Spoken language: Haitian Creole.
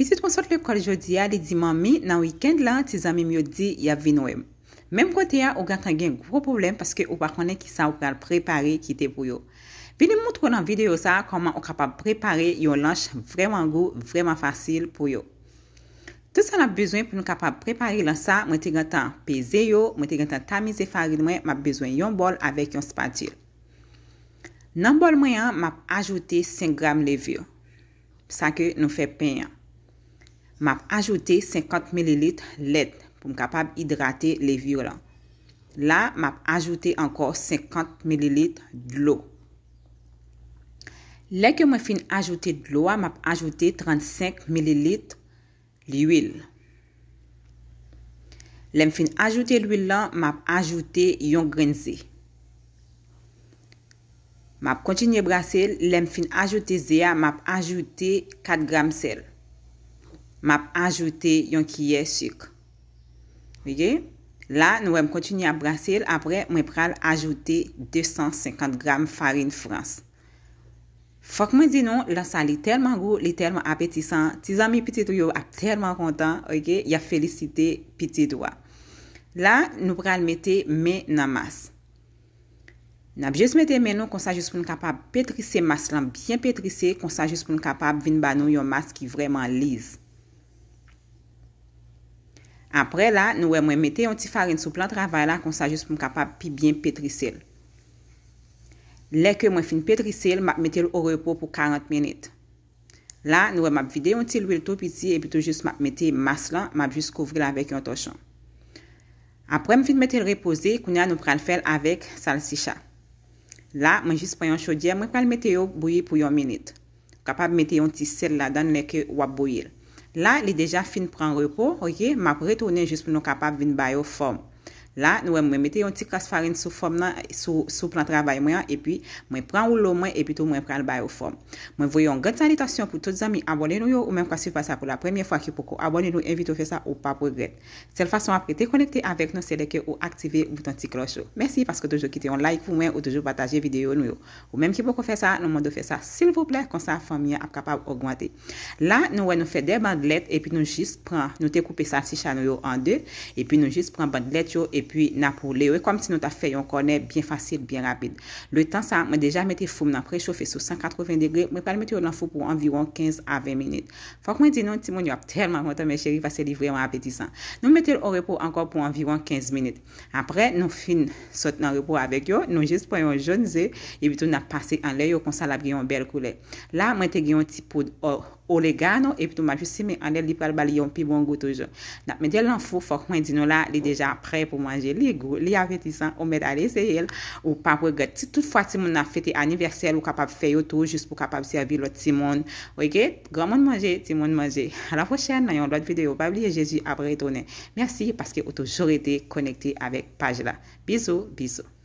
Pisit moun sot lè kol jodi ya, lè di mami, nan wikend lan, ti zanmim yo di, ya vin wèm. Mèm kote ya, ou gantan gen gwo problem, paske ou wakone ki sa ou pral prepari ki te pou yo. Vin moun mout wè nan videyo sa, koman ou kapab prepari yon lanj vreman go, vreman fasil pou yo. Tout san ap bezwen pou nou kapab prepari lan sa, mwen te gantan peze yo, mwen te gantan tamize farid mwen, mwen ap bezwen yon bol avèk yon spatil. Nan bol mwen an, mwen ap ajoute 5 gram levyo, sa ke nou fè pen yon. map ajoute 50 ml led pou m kapab idrate le vyo lan. La, map ajoute ankor 50 ml dl ou. Le ke m fin ajoute dl ou, map ajoute 35 ml li ouil. Le m fin ajoute li ouil lan, map ajoute yon grenze. Map kontinye brase, le m fin ajoute zea, map ajoute 4 gr sel. map ajoute yon kiye syk. Oye, la nou wèm kontinye ap brasil, apre mwen pral ajoute 250 gram farin frans. Fok mwen di nou, lan sa li telman gwo, li telman apetisan, ti zami piti do yo ap telman kontan, oye, ya felisite piti do wa. La, nou pral mette men nan mas. Nap jes mette men nou, konsa jes pou nou kapab petrisye mas lan, bien petrisye, konsa jes pou nou kapab vin ban nou yon mas ki vreman liz. Apre la nou wè mwen mette yon ti farin sou plan travay la kon sa jist mwen kapab pi bien petri sel. Lè ke mwen fin petri sel, mwen mette yon ou repo pou 40 menit. La nou wè mwen vide yon ti lwil tou piti e pito jist mwen mette yon mas lan, mwen jist kouvri la vek yon toshan. Apre mwen fin mette yon repose, koun ya nou pral fel avèk salsicha. La mwen jist pwen yon chodye, mwen pal mette yon bouye pou yon menit. Kapab mette yon ti sel la dan lè ke wap bouye lè. La, li deja fin pran repor, ok, ma pou retounen jispe nou kapap vin bayo form. La nou wè mwen mette yon ti kras farin sou fòm nan sou plan trabay mwen e pi mwen pran ou lò mwen e pi tou mwen pran bay ou fòm. Mwen voyon gèd sanitasyon pou tout zami abonnen nou yo ou mèm kwa si fwa sa pou la premiè fwa ki pou kou abonnen nou evit ou fè sa ou pa pou gèt. Sel fwa son apre te konekte avèk nou seleke ou aktive bouton ti kloch yo. Mèsi paske toujou ki te yon like pou mwen ou toujou pataje videyo nou yo. Ou mèm ki pou kou fè sa nou mwen do fè sa sil vopler kon sa fòm yon ap kapab ou gwante. La nou wè nou fè de epi na pou le yo e kom ti nou ta fe yon kone bien fasil, bien rapid. Le tan sa, mwen deja mette foum nan prechofi sou 180 degre, mwen pal mette yon nan fou pou anviron 15 a 20 minit. Fak mwen di nou ti moun yon ap telman konta men cheri va se livre yon apetisan. Nou mette yon ou repou ankor pou anviron 15 minit. Apre, nou fin sot nan repou avek yo, nou jist pou yon jounze, yon ap pase an le yo konsa la biyon bel kou le. La, mwen te giyon ti poud or kou. Ou le gano, epi tou majus si me anè li pèl bali yon pi bon goutoujou. Nap me dèl lan fou fòk mwen di nou la, li deja prè pou manje li gou. Li avè ti san, ou mèd alè se yel. Ou pa pou gèt. Ti tout fwa ti moun nan fète aniversel, ou kapab fè yo tou, jous pou kapab servilot ti moun. Ou e gèt, gran moun manje, ti moun manje. A la fò chèn, nan yon lot videyo, pa li jeji apre tonè. Mersi, paske ou toujou rete konekte avèk paj la. Bizou, bizou.